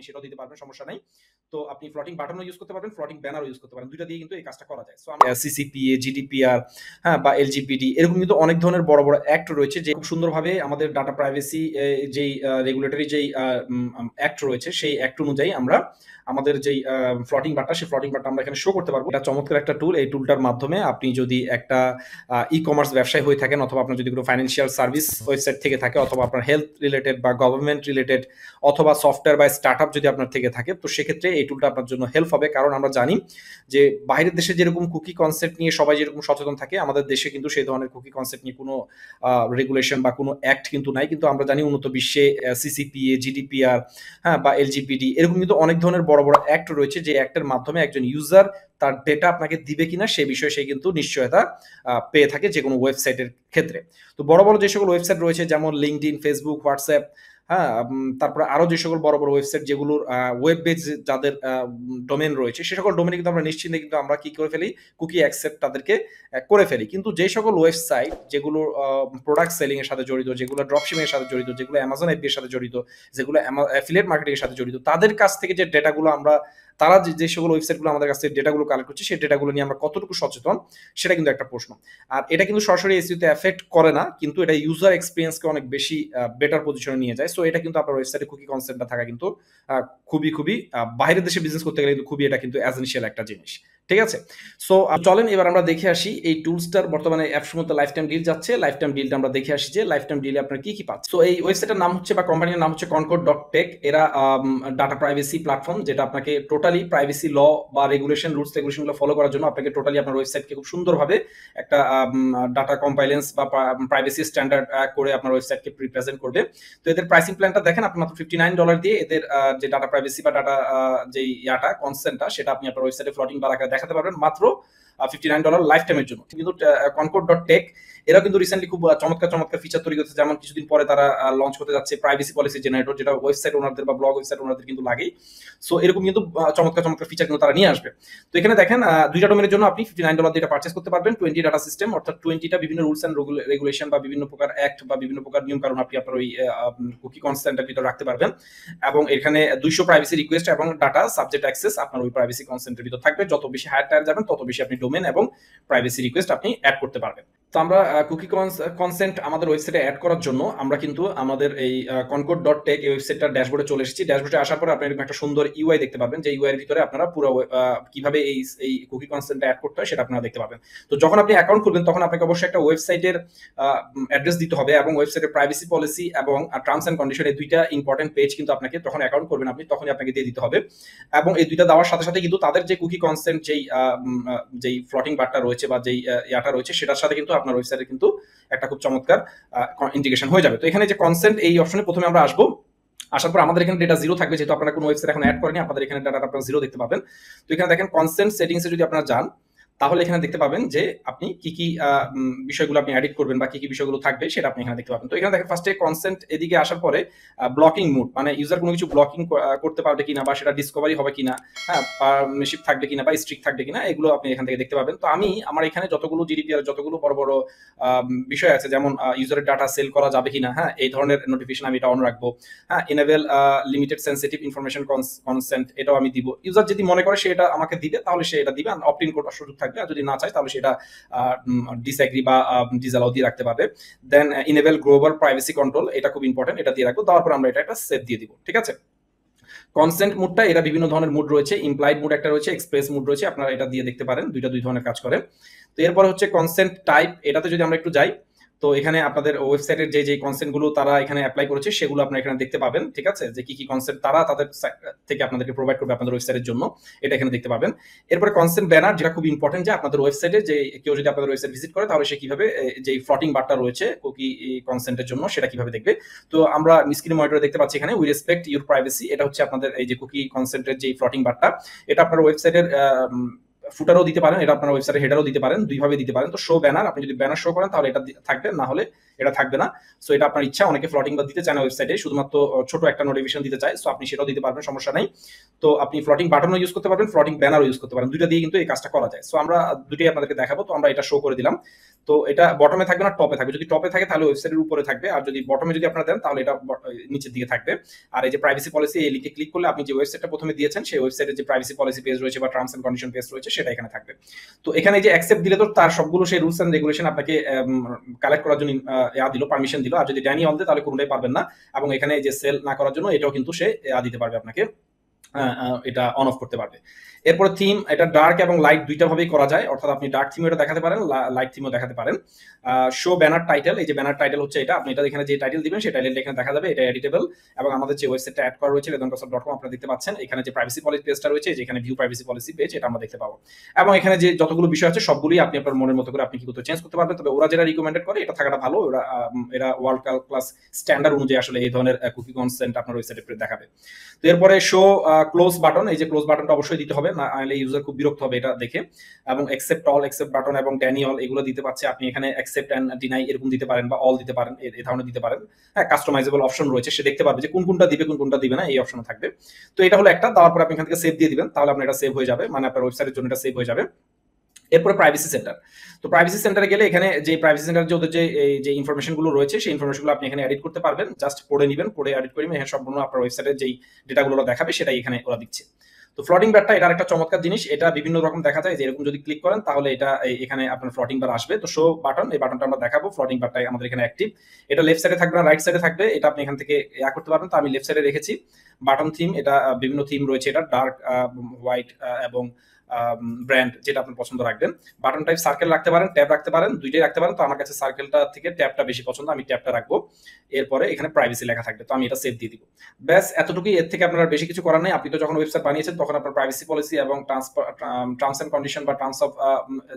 আপনি সেটাও দিতে পারবেন সমস্যা নাই তো আপনি ফ্লটিং বাটনও ইউজ করতে পারবেন ফ্লটিং ব্যানারও ইউজ করতে পারেন দুইটা দিয়ে কিন্তু এই কাজটা করা যায় সো আমরা সিসিপিএ জিডিপিআর হ্যাঁ বা এলজিপিডি এরকম কিন্তু অনেক ধরনের বড় বড় অ্যাক্ট রয়েছে যে খুব সুন্দরভাবে আমাদের ডাটা প্রাইভেসি যেই রেগুলেটরি যেই অ্যাক্ট রয়েছে সেই অ্যাক্ট অনুযায়ী আমরা আমাদের যেই ফ্লটিং বাটটা সেই ফ্লটিং বাটটা আমরা এখানে শো করতে পারবো এটা চমৎকার একটা টুল এই টুলটার মাধ্যমে আপনি যদি একটা ই কমার্স ব্যবসায়ী হয়ে থাকেন অথবা আপনার যদি কোনো ফাইন্যান্সিয়াল সার্ভিস ওয়েবসাইট থেকে থাকে অথবা আপনার হেলথ রিলেটেড বা গভর্নমেন্ট রিলেটেড অথবা সফটওয়্যার বা স্টার্ট খারাপ যদি আপনার থেকে থাকে তো সেক্ষেত্রে এই টুলটা আপনার জন্য হেল্প হবে কারণ আমরা জানি যে বাইরের দেশে যেরকম কুকি কনসেপ্ট নিয়ে সবাই যেরকম সচেতন থাকে আমাদের দেশে কিন্তু সেই ধরনের কুকি কনসেপ্ট নিয়ে কোনো রেগুলেশন বা কোনো অ্যাক্ট কিন্তু নাই কিন্তু আমরা জানি উন্নত বিশ্বে সিসিপিএ জিডিপিআর হ্যাঁ বা এলজিপিডি এরকম কিন্তু অনেক ধরনের বড় বড় অ্যাক্ট রয়েছে যে অ্যাক্টের মাধ্যমে একজন ইউজার তার ডেটা আপনাকে দিবে কিনা সে বিষয়ে সে কিন্তু নিশ্চয়তা পেয়ে থাকে যে কোনো ওয়েবসাইটের ক্ষেত্রে তো বড় বড় যে সকল ওয়েবসাইট রয়েছে যেমন লিঙ্কড ইন ফেসবুক হোয়াটসঅ্যাপ হ্যাঁ তারপরে আরো যে সকল বড় বড় ওয়েবসাইট যেগুলোর ওয়েব বেজ যাদের ডোমেন রয়েছে সে সকল ডোমেন কিন্তু আমরা নিশ্চিন্তে কিন্তু আমরা কি করে ফেলি কুকি অ্যাকসেপ্ট তাদেরকে করে ফেলি কিন্তু যে সকল ওয়েবসাইট যেগুলো প্রোডাক্ট সেলিং এর সাথে জড়িত যেগুলো ড্রপশিপিং এর সাথে জড়িত যেগুলো অ্যামাজন এফবি এর সাথে জড়িত যেগুলো অ্যাফিলিয়েট মার্কেটিং এর সাথে জড়িত তাদের কাছ থেকে যে ডেটাগুলো আমরা তারা যে যে সকল ওয়েবসাইটগুলো আমাদের কাছে ডেটাগুলো কালেক্ট করছে সেই ডেটাগুলো নিয়ে আমরা কতটুকু সচেতন সেটা কিন্তু একটা প্রশ্ন আর এটা কিন্তু সরাসরি এসিউতে এফেক্ট করে না কিন্তু এটা ইউজার এক্সপিরিয়েন্সকে অনেক বেশি বেটার পজিশনে নিয়ে যায় সো এটা কিন্তু আপনার ওয়েবসাইটে খুবই কনসেপ্টটা থাকা কিন্তু খুবই খুবই বাইরের দেশে বিজনেস করতে গেলে কিন্তু খুবই এটা কিন্তু অ্যাসেনশিয়াল একটা জিনিস ঠিক আছে সো চলেন এবার আমরা দেখে আসি এই টুলসটার বর্তমানে অ্যাপসমত লাইফ টাইম ডিল যাচ্ছে লাইফ টাইম ডিলটা আমরা দেখে আসি যে লাইফ টাইম ডিলে আপনার কি কি পাচ্ছে সো এই ওয়েবসাইটের নাম হচ্ছে বা কোম্পানির নাম হচ্ছে কনকোড ডট টেক এরা ডাটা প্রাইভেসি প্ল্যাটফর্ম যেটা আপনাকে টোটালি প্রাইভেসি ল বা রেগুলেশন রুলস রেগুলেশনগুলো ফলো করার জন্য আপনাকে টোটালি আপনার ওয়েবসাইটকে খুব সুন্দরভাবে একটা ডাটা কম্পাইলেন্স বা প্রাইভেসি স্ট্যান্ডার্ড করে আপনার ওয়েবসাইটকে প্রিপ্রেজেন্ট করবে তো এদের প্রাইসিং প্ল্যানটা দেখেন আপনি মাত্র ফিফটি নাইন ডলার দিয়ে এদের যে ডাটা প্রাইভেসি বা ডাটা যে ইয়াটা কনসেন্টটা সেটা আপনি আপনার ওয়েবসাইটে ফ্লটিং বা রাখা দেখাতে পারবেন মাত্র ফিফটি নাইন ডলার লাইফ টাইমের জন্য কিন্তু কনকোড ডট টেক এরা কিন্তু রিসেন্টলি খুব চমৎকার চমৎকার ফিচার তৈরি যেমন কিছুদিন পরে তারা লঞ্চ করতে যাচ্ছে প্রাইভেসি পলিসি জেনারেটর যেটা ওয়েবসাইট ওনারদের বা ব্লগ ওয়েবসাইট ওনারদের কিন্তু সো এরকম কিন্তু চমৎকার চমৎকার ফিচার কিন্তু তারা নিয়ে আসবে তো এখানে দেখেন দুইটা জন্য আপনি ফিফটি নাইন ডলার দিয়ে পার্চেস করতে পারবেন টোয়েন্টি ডাটা সিস্টেম অর্থাৎ টোয়েন্টিটা বিভিন্ন রুলস অ্যান্ড রেগুলেশন বা বিভিন্ন প্রকার অ্যাক্ট বা বিভিন্ন প্রকার নিয়ম কারণ আপনি আপনার ওই কুকি কনস্ট্যান্টের ভিতরে রাখতে পারবেন এবং এখানে দুইশো প্রাইভেসি রিকোয়েস্ট এবং ডাটা সাবজেক্ট অ্যাক্সেস আপনার ওই প্রাইভেসি কনসেন্টের ভিতর থাকবে যত বেশি হায়ার টায়ার যাবেন তত বেশি আপনি ডোমেন এবং প্রাইভেসি রিকোয়েস্ট আপনি অ্যাড করতে পারবেন তো আমরা কুকি কনসেন্ট আমাদের ওয়েবসাইটে অ্যাড করার জন্য আমরা কিন্তু আমাদের এই কনকোড ডট টেক এই ওয়েবসাইটটা ড্যাশবোর্ডে চলে এসেছি ড্যাশবোর্ডে আসার পর আপনি এরকম একটা সুন্দর ইউআই দেখতে পাবেন যে ইউআই ভিতরে আপনারা পুরো কিভাবে এই এই কুকি কনসেন্টটা অ্যাড করতে হয় সেটা আপনারা দেখতে পাবেন তো যখন আপনি অ্যাকাউন্ট খুলবেন তখন আপনাকে অবশ্যই একটা ওয়েবসাইটের অ্যাড্রেস দিতে হবে এবং ওয়েবসাইটের প্রাইভেসি পলিসি এবং টার্মস অ্যান্ড কন্ডিশন এই দুইটা ইম্পর্টেন্ট পেজ কিন্তু আপনাকে তখন অ্যাকাউন্ট করবেন আপনি তখনই আপনাকে দিয়ে দিতে হবে এবং এই দুইটা দেওয়ার সাথে সাথে কিন্তু তাদের যে কুকি কনসেন্ট যেই যেই ফ্লটিং বারটা রয়েছে বা যেই ইয়াটা রয়েছে সেটার সাথে কিন্তু আপনার ওয়েবসাইটে কিন্তু একটা খুব চমৎকার ইন্টিগ্রেশন হয়ে যাবে তো এখানে যে কনসেন্ট এই অপশনে প্রথমে আমরা আসবো আসার পর আমাদের এখানে ডেটা জিরো থাকবে যেহেতু আপনারা কোনো ওয়েবসাইট এখন অ্যাড করেনি আপনাদের এখানে ডাটা আপনারা জিরো দেখতে পাবেন তো এখানে দেখেন কনসেন্ট সেটিংসে যদি আপনারা যান তাহলে এখানে দেখতে পাবেন যে আপনি কি কি বিষয়গুলো আপনি এডিট করবেন বা কি কি বিষয়গুলো থাকবে সেটা আপনি এখানে দেখতে পাবেন তো এখানে দেখেন ফার্স্টে কনসেন্ট এদিকে আসার পরে ব্লকিং মুড মানে ইউজার কোনো কিছু ব্লকিং করতে পারবে কিনা বা সেটা ডিসকভারি হবে কিনা হ্যাঁ পারমিশিপ থাকবে কিনা বা স্ট্রিক থাকবে কিনা এগুলো আপনি এখান থেকে দেখতে পাবেন তো আমি আমার এখানে যতগুলো জিডিপিআর যতগুলো বড় বড় বিষয় আছে যেমন ইউজারের ডাটা সেল করা যাবে কিনা হ্যাঁ এই ধরনের নোটিফিকেশন আমি এটা অন রাখবো হ্যাঁ enable limited sensitive information consent এটাও আমি দিব ইউজার যদি মনে করে সে এটা আমাকে দিবে তাহলে সে এটা দিবে অপটিন কোড সুযোগ থাকবে থাকবে আর যদি না চায় তাহলে সেটা ডিসএগ্রি বা ডিজালাও দিয়ে রাখতে পারবে then enable global privacy control এটা খুব ইম্পর্টেন্ট এটা দিয়ে রাখবো তারপর আমরা এটা একটা সেট দিয়ে দিব ঠিক আছে কনসেন্ট মুডটা এটা বিভিন্ন ধরনের মুড রয়েছে ইমপ্লাইড মুড একটা রয়েছে এক্সপ্রেস মুড রয়েছে আপনারা এটা দিয়ে দেখতে পারেন দুইটা দুই ধরনের কাজ করে তো এরপর হচ্ছে কনসেন্ট টাইপ এটাতে যদি আমরা একটু যাই তো এখানে আপনাদের ওয়েবসাইটের যে যে গুলো তারা এখানে অ্যাপ্লাই করেছে সেগুলো আপনারা এখানে দেখতে পাবেন ঠিক আছে যে কি কি কনসেন্ট তারা তাদের থেকে আপনাদেরকে প্রোভাইড করবে আপনাদের ওয়েবসাইটের জন্য এটা এখানে দেখতে পাবেন এরপরে কনসেন্ট ব্যানার যেটা খুব ইম্পর্টেন্ট যে আপনাদের ওয়েবসাইটে যে কেউ যদি আপনাদের ওয়েবসাইট ভিজিট করে তাহলে সে কিভাবে যে ফ্লটিং বারটা রয়েছে কুকি কনসেন্টের জন্য সেটা কিভাবে দেখবে তো আমরা স্ক্রিন মনিটরে দেখতে পাচ্ছি এখানে উই রেসপেক্ট ইউর প্রাইভেসি এটা হচ্ছে আপনাদের এই যে কুকি কনসেন্টের যে ফ্লটিং বারটা এটা আপনার ওয়েবসাইটের ফুটারও দিতে পারেন এটা আপনার ওয়েবসাইটে হেডারও দিতে পারেন দুইভাবে দিতে পারেন তো শো ব্যানার আপনি যদি ব্যানার শো করেন তাহলে এটা থাকবে না হলে এটা থাকবে না সো এটা আপনার ইচ্ছা অনেকে ফ্লটিং বা দিতে চায় না ওয়েবসাইটে শুধুমাত্র ছোট একটা নোটিফিকেশন দিতে চায় সো আপনি সেটাও দিতে পারবেন সমস্যা নাই তো আপনি ফ্লটিং বাটনও ইউজ করতে পারবেন ফ্লটিং ব্যানারও ইউজ করতে পারেন দুইটা দিয়ে কিন্তু এই কাজটা করা যায় সো আমরা দুটোই আপনাদেরকে দেখাবো তো আমরা এটা শো করে দিলাম তো এটা বটমে থাকবে না টপে থাকবে যদি টপে থাকে তাহলে ওয়েবসাইটের উপরে থাকবে আর যদি বটমে যদি আপনারা দেন তাহলে এটা নিচের দিকে থাকবে আর এই যে প্রাইভেসি পলিসি এই লিখে ক্লিক করলে আপনি যে ওয়েবসাইটটা প্রথমে দিয়েছেন সেই ওয়েবসাইটের যে প্রাইভেসি পলিসি পেজ রয়েছে বা টার্মস এন্ড কন্ডিশন পেজ রয়েছে সেটা এখানে থাকবে তো এখানে যে অ্যাকসেপ্ট দিলে তো তার সবগুলো সেই রুলস এন্ড রেগুলেশন আপনাকে কালেক্ট করার জন্য ইয়া দিল পারমিশন দিল আর যদি ড্যানি অন দেয় তাহলে কোনোটাই পারবেন না এবং এখানে যে সেল না করার জন্য এটাও কিন্তু সে দিতে পারবে আপনাকে এটা অন অফ করতে পারবে এরপর থিম এটা ডার্ক এবং লাইট দুইটা ভাবেই করা যায় অর্থাৎ আপনি ডার্ক থিমও এটা দেখাতে পারেন লাইট থিমও দেখাতে পারেন শো ব্যানার টাইটেল এই যে ব্যানার টাইটেল হচ্ছে এটা আপনি এটা এখানে যে টাইটেল দিবেন সেই টাইটেলটা এখানে দেখা যাবে এটা এডিটেবল এবং আমাদের যে ওয়েবসাইটটা অ্যাড করা রয়েছে রেদন ডট কম আপনারা দেখতে পাচ্ছেন এখানে যে প্রাইভেসি পলিসি পেজটা রয়েছে যেখানে ভিউ প্রাইভেসি পলিসি পেজ এটা আমরা দেখতে পাবো এবং এখানে যে যতগুলো বিষয় আছে সবগুলোই আপনি আপনার মনের মতো করে আপনি কি করতে চেঞ্জ করতে পারবেন তবে ওরা যেটা রিকমেন্ডেড করে এটা থাকাটা ভালো ওরা এরা ওয়ার্ল্ড ক্লাস স্ট্যান্ডার্ড অনুযায়ী আসলে এই ধরনের কুকি কনসেন্ট আপনার ওয়েবসাইটে দেখাবে তো এরপরে শো ক্লোজ বাটন এই যে ক্লোজ বাটনটা অবশ্যই দিতে হবে না আইলে ইউজার খুব বিরক্ত হবে এটা দেখে এবং অ্যাকসেপ্ট অল অ্যাকসেপ্ট বাটন এবং ড্যানি অল এগুলো দিতে পারছে আপনি এখানে অ্যাকসেপ্ট অ্যান্ড ডিনাই এরকম দিতে পারেন বা অল দিতে পারেন এই ধরনের দিতে পারেন হ্যাঁ কাস্টমাইজেবল অপশন রয়েছে সে দেখতে পারবে যে কোন কোনটা দিবে কোন কোনটা দিবে না এই অপশন থাকবে তো এটা হলো একটা তারপর আপনি এখান থেকে সেভ দিয়ে দিবেন তাহলে আপনি এটা সেভ হয়ে যাবে মানে আপনার ওয়েবসাইটের জন্য এটা সেভ হয়ে যাবে এরপরে প্রাইভেসি সেন্টার তো প্রাইভেসি সেন্টারে গেলে এখানে যে প্রাইভেসি সেন্টার যে ওদের যে যে গুলো রয়েছে সেই ইনফরমেশন গুলো আপনি এখানে এডিট করতে পারবেন জাস্ট পড়ে নেবেন পড়ে এডিট করে এখানে সম্পূর্ণ আপনার ওয়েবসাইটের যেই ডেটা গুলো দেখাবে সেটাই এখানে ওরা দিচ্ছে তো ফ্লটিং বারটা এটা একটা চমৎকার জিনিস এটা বিভিন্ন রকম দেখা যায় যে এরকম যদি ক্লিক করেন তাহলে এটা এখানে আপনার ফ্লটিং বার আসবে তো শো বাটন এই বাটনটা আমরা দেখাবো ফ্লটিং বারটা আমাদের এখানে অ্যাক্টিভ এটা লেফট সাইডে থাকবে না রাইট সাইডে থাকবে এটা আপনি এখান থেকে ইয়া করতে পারবেন তো আমি লেফট সাইডে রেখেছি বাটন থিম এটা বিভিন্ন থিম রয়েছে এটা ডার্ক হোয়াইট এবং ব্র্যান্ড যেটা আপনার পছন্দ রাখবেন বাটন টাইপ সার্কেল রাখতে পারেন ট্যাব রাখতে পারেন দুইটাই রাখতে পারেন তো আমার কাছে সার্কেলটা থেকে ট্যাবটা বেশি পছন্দ আমি ট্যাবটা রাখবো এরপরে এখানে প্রাইভেসি লেখা থাকবে তো আমি এটা সেভ দিয়ে দিব ব্যাস এতটুকুই এর থেকে আপনার বেশি কিছু করার নেই আপনি তো যখন ওয়েবসাইট বানিয়েছেন তখন আপনার প্রাইভেসি পলিসি এবং টার্মস অ্যান্ড কন্ডিশন বা টার্মস অফ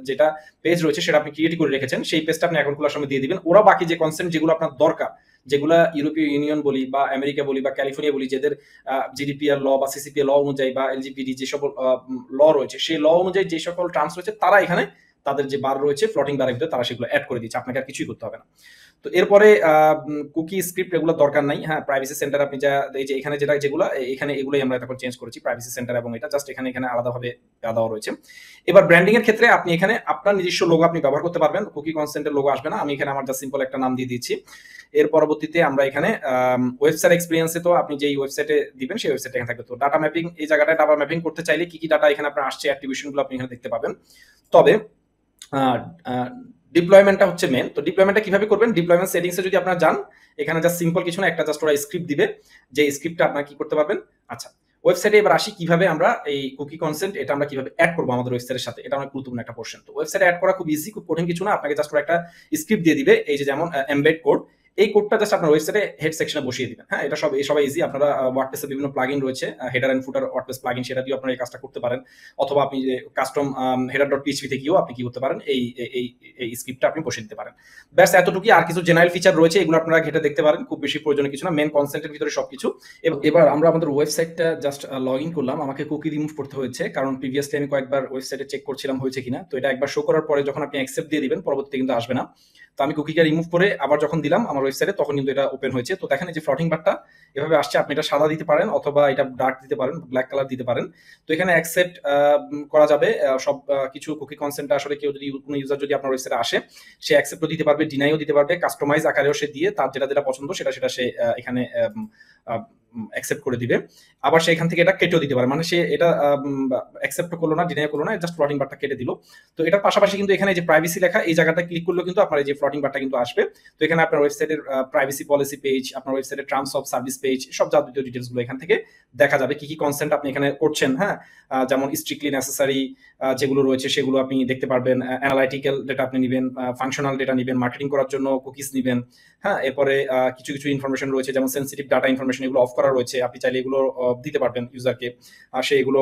যেটা পেজ রয়েছে সেটা আপনি ক্রিয়েট করে রেখেছেন সেই পেজটা আপনি এখন খোলার সময় দিয়ে দিবেন ওরা বাকি যে কনসেন্ট যেগুলো আপনার দরকার যেগুলা ইউরোপীয় ইউনিয়ন বলি বা আমেরিকা বলি বা ক্যালিফোর্নিয়া বলি যাদের জিডিপিআর ল বা সিসিপি ল অনুযায়ী বা এলজিপিডি যে সকল ল রয়েছে সেই ল অনুযায়ী যে সকল ট্রান্স রয়েছে তারা এখানে তাদের যে বার রয়েছে ফ্লোটিং বারের ভিতরে তারা সেগুলো অ্যাড করে দিচ্ছে আপনাকে আর কিছুই করতে হবে না তো এরপরে কুকি স্ক্রিপ্ট এগুলো দরকার নাই হ্যাঁ প্রাইভেসি সেন্টার আপনি যা এই যে এখানে যেটা যেগুলো এখানে এগুলোই আমরা তখন চেঞ্জ করেছি প্রাইভেসি সেন্টার এবং এটা জাস্ট এখানে এখানে আলাদাভাবে দেওয়া রয়েছে এবার ব্র্যান্ডিং এর ক্ষেত্রে আপনি এখানে আপনার নিজস্ব লোগো আপনি ব্যবহার করতে পারবেন কুকি কনসেন্টের লোগো আসবে না আমি এখানে আমার জাস্ট সিম্পল একটা নাম দিয়ে দিচ্ছি এর পরবর্তীতে আমরা এখানে ওয়েবসাইট এক্সপিরিয়েন্সে তো আপনি যেই ওয়েবসাইটে দিবেন সেই ওয়েবসাইট এখানে থাকবে তো ডাটা ম্যাপিং এই জায়গাটায় ডাটা ম্যাপিং করতে চাইলে কি কি ডাটা এখানে আপনার আসছে অ্যাক্টিভিশনগুলো আপনি এখানে দেখতে পাবেন তবে ডিপ্লয়মেন্টটা হচ্ছে মেন তো ডিপ্লয়মেন্টটা কিভাবে করবেন ডিপ্লয়মেন্ট সেটিংসে যদি আপনারা যান এখানে জাস্ট সিম্পল কিছু না একটা জাস্ট ওরা স্ক্রিপ্ট দিবে যে স্ক্রিপ্টটা আপনারা কি করতে পারবেন আচ্ছা ওয়েবসাইটে এবার আসি কিভাবে আমরা এই কুকি কনসেন্ট এটা আমরা কিভাবে অ্যাড করবো আমাদের ওয়েবসাইটের সাথে এটা অনেক গুরুত্বপূর্ণ একটা পোর্শন তো ওয়েবসাইটে অ্যাড করা খুব ইজি খুব কঠিন কিছু না আপনাকে জাস্ট একটা স্ক্রিপ্ট দিয়ে দিবে এই যে যেমন এমবেড কোড এই কোডটা জাস্ট আপনার ওয়েবসাইটে হেড সেকশনে বসিয়ে দিবেন হ্যাঁ এটা সব এই সবাই ইজি আপনারা ওয়ার্ডপ্রেসের বিভিন্ন প্লাগিন রয়েছে header and footer WordPress plugin সেটা দিয়ে আপনারা এই কাজটা করতে পারেন অথবা আপনি যে কাস্টম হেডার ডট পিএইচপি তে গিয়েও আপনি কি করতে পারেন এই এই এই স্ক্রিপ্টটা আপনি বসিয়ে দিতে পারেন ব্যাস এতটুকুই আর কিছু জেনারেল ফিচার রয়েছে এগুলো আপনারা ঘেটে দেখতে পারেন খুব বেশি প্রয়োজন কিছু না মেন কনসেন্টের ভিতরে সবকিছু এবার আমরা আমাদের ওয়েবসাইটটা জাস্ট লগ ইন করলাম আমাকে কুকি রিমুভ করতে হয়েছে কারণ প্রিভিয়াস আমি কয়েকবার ওয়েবসাইটে চেক করছিলাম হয়েছে কিনা তো এটা একবার শো করার পরে যখন আপনি অ্যাকসেপ্ট দিয়ে দিবেন পরবর্তীতে কিন্তু আসবে না তো আমি কুকিকে রিমুভ করে আবার যখন দিলাম আমার ওয়েবসাইটে তখন কিন্তু এটা ওপেন হয়েছে তো দেখেন যে ফ্লটিং বারটা এভাবে আসছে আপনি এটা সাদা দিতে পারেন অথবা এটা ডার্ক দিতে পারেন ব্ল্যাক কালার দিতে পারেন তো এখানে অ্যাকসেপ্ট করা যাবে সব কিছু কুকি কনসেন্টটা আসলে কেউ যদি কোনো ইউজার যদি আপনার ওয়েবসাইটে আসে সে অ্যাকসেপ্টও দিতে পারবে ডিনাইও দিতে পারবে কাস্টমাইজ আকারেও সে দিয়ে তার যেটা যেটা পছন্দ সেটা সেটা সে এখানে অ্যাকসেপ্ট করে দিবে আবার সে এখান থেকে এটা কেটেও দিতে পারে মানে সে এটা অ্যাকসেপ্ট করলো না ডিনাই করলো না জাস্ট ফ্লটিং বারটা কেটে দিল তো এটার পাশাপাশি কিন্তু এখানে যে প্রাইভেসি লেখা এই জায়গাটা ক্লিক করলেও কিন্তু আপনার যে ফ্লটিং বারটা কিন্তু আসবে তো এখানে আপনার ওয়েবসাইটের প্রাইভেসি পলিসি পেজ আপনার ওয়েবসাইটের টার্মস অফ সার্ভিস পেজ সব যাবতীয় ডিটেলসগুলো এখান থেকে দেখা যাবে কি কি কনসেন্ট আপনি এখানে করছেন হ্যাঁ যেমন স্ট্রিক্টলি নেসেসারি যেগুলো রয়েছে সেগুলো আপনি দেখতে পারবেন অ্যানালাইটিক্যাল ডেটা আপনি নেবেন ফাংশনাল ডেটা নেবেন মার্কেটিং করার জন্য কুকিজ নেবেন হ্যাঁ এরপরে কিছু কিছু ইনফরমেশন রয়েছে যেমন সেন্সিটিভ ডাটা ইনফরমেশন এগুলো অফ করা রয়েছে আপনি চাইলে এগুলো দিতে পারবেন ইউজারকে সে এগুলো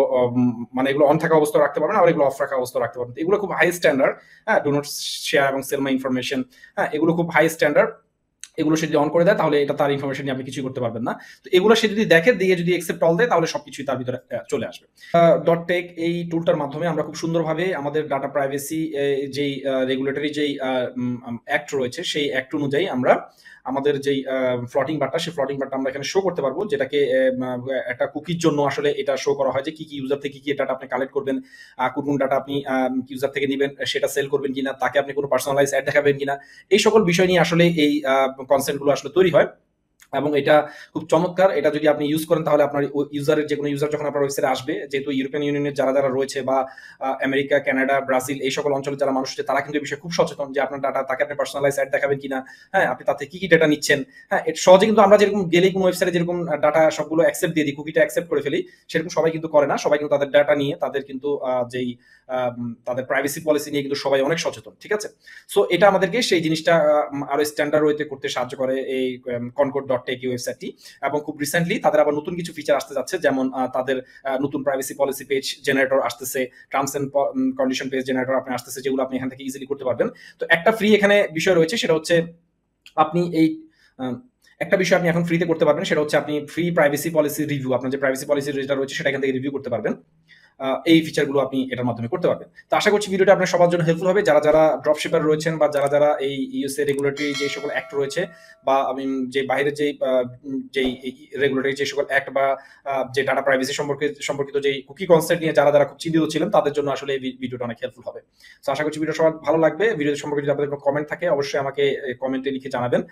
মানে এগুলো অন থাকা অবস্থা রাখতে পারবেন আর এগুলো অফ রাখা অবস্থা রাখতে পারবেন এগুলো খুব হাই স্ট্যান্ডার্ড হ্যাঁ ডো নট শেয়ার এবং সেল মাই ইনফরমেশন হ্যাঁ এগুলো খুব হাই স্ট্যান্ডার্ড এগুলো সে যদি অন করে দেয় তাহলে এটা তার ইনফরমেশন নিয়ে আপনি কিছু করতে পারবেন না তো এগুলো সে যদি দেখে দিয়ে যদি একসেপ্ট অল দেয় তাহলে সবকিছুই তার ভিতরে চলে আসবে ডট টেক এই টুলটার মাধ্যমে আমরা খুব সুন্দরভাবে আমাদের ডাটা প্রাইভেসি যেই রেগুলেটরি যেই অ্যাক্ট রয়েছে সেই অ্যাক্ট অনুযায়ী আমরা আমাদের যেই ফ্লটিং বারটা সেই ফ্লটিং বারটা আমরা এখানে শো করতে পারবো যেটাকে একটা কুকির জন্য আসলে এটা শো করা হয় যে কি কি ইউজার থেকে কি ডাটা আপনি কালেক্ট করবেন কোন কোন ডাটা আপনি ইউজার থেকে নেবেন সেটা সেল করবেন কিনা তাকে আপনি কোনো পার্সোনালাইজ অ্যাড দেখাবেন কিনা এই সকল বিষয় নিয়ে আসলে এই কনসেন্টগুলো আসলে তৈরি হয় এবং এটা খুব চমৎকার এটা যদি আপনি ইউজ করেন তাহলে আপনার ইউজারের যে কোনো ইউজার যখন আপনার ওয়েবসাইটে আসবে যেহেতু ইউরোপিয়ান ইউনিয়নের যারা যারা রয়েছে বা আমেরিকা কানাডা ব্রাজিল এই সকল অঞ্চলে যারা মানুষ তারা কিন্তু এই বিষয়ে খুব সচেতন যে আপনার ডাটা তাকে আপনি পার্সোনালাইজ অ্যাড দেখাবেন কিনা হ্যাঁ আপনি তাতে কি কি ডাটা নিচ্ছেন হ্যাঁ সহজে কিন্তু আমরা যেরকম গেলেই কোনো ওয়েবসাইটে যেরকম ডাটা সবগুলো অ্যাকসেপ্ট দিয়ে দিই কুকিটা অ্যাকসেপ্ট করে ফেলি সেরকম সবাই কিন্তু করে না সবাই কিন্তু তাদের ডাটা নিয়ে তাদের কিন্তু যেই তাদের প্রাইভেসি পলিসি নিয়ে কিন্তু সবাই অনেক সচেতন ঠিক আছে সো এটা আমাদেরকে সেই জিনিসটা আরো স্ট্যান্ডার্ড ওয়েতে করতে সাহায্য করে এই কনকোড ডট টেক ওয়েবসাইটটি এবং খুব রিসেন্টলি তাদের আবার নতুন কিছু ফিচার আসতে যাচ্ছে যেমন তাদের নতুন প্রাইভেসি পলিসি পেজ জেনারেটর আসতেছে terms and condition page generator আপনি আসতেছে যেগুলো আপনি এখান থেকে ইজিলি করতে পারবেন তো একটা ফ্রি এখানে বিষয় রয়েছে সেটা হচ্ছে আপনি এই একটা বিষয় আপনি এখন ফ্রিতে করতে পারবেন সেটা হচ্ছে আপনি ফ্রি প্রাইভেসি পলিসি রিভিউ আপনার যে প্রাইভেসি পলিসি যেটা রয়েছে সেটা এখান থেকে রিভিউ করতে পারবেন এই ফিচারগুলো আপনি এটার মাধ্যমে করতে পারবেন তো আশা করছি ভিডিওটা আপনার সবার জন্য হেল্পফুল হবে যারা যারা ড্রপশিপার রয়েছেন বা যারা যারা এই ইউএসএ রেগুলেটরি যে সকল অ্যাক্ট রয়েছে বা আমি যে বাইরের যে যেই রেগুলেটরি যে সকল অ্যাক্ট বা যে ডাটা প্রাইভেসি সম্পর্কে সম্পর্কিত যে কুকি কনসেপ্ট নিয়ে যারা যারা খুব চিন্তিত ছিলেন তাদের জন্য আসলে এই ভিডিওটা অনেক হেল্পফুল হবে তো আশা করছি ভিডিও সবার ভালো লাগবে ভিডিও সম্পর্কে যদি আপনাদের কোনো কমেন্ট থাকে অবশ্যই আমাকে কমেন্টে লিখে জানাবেন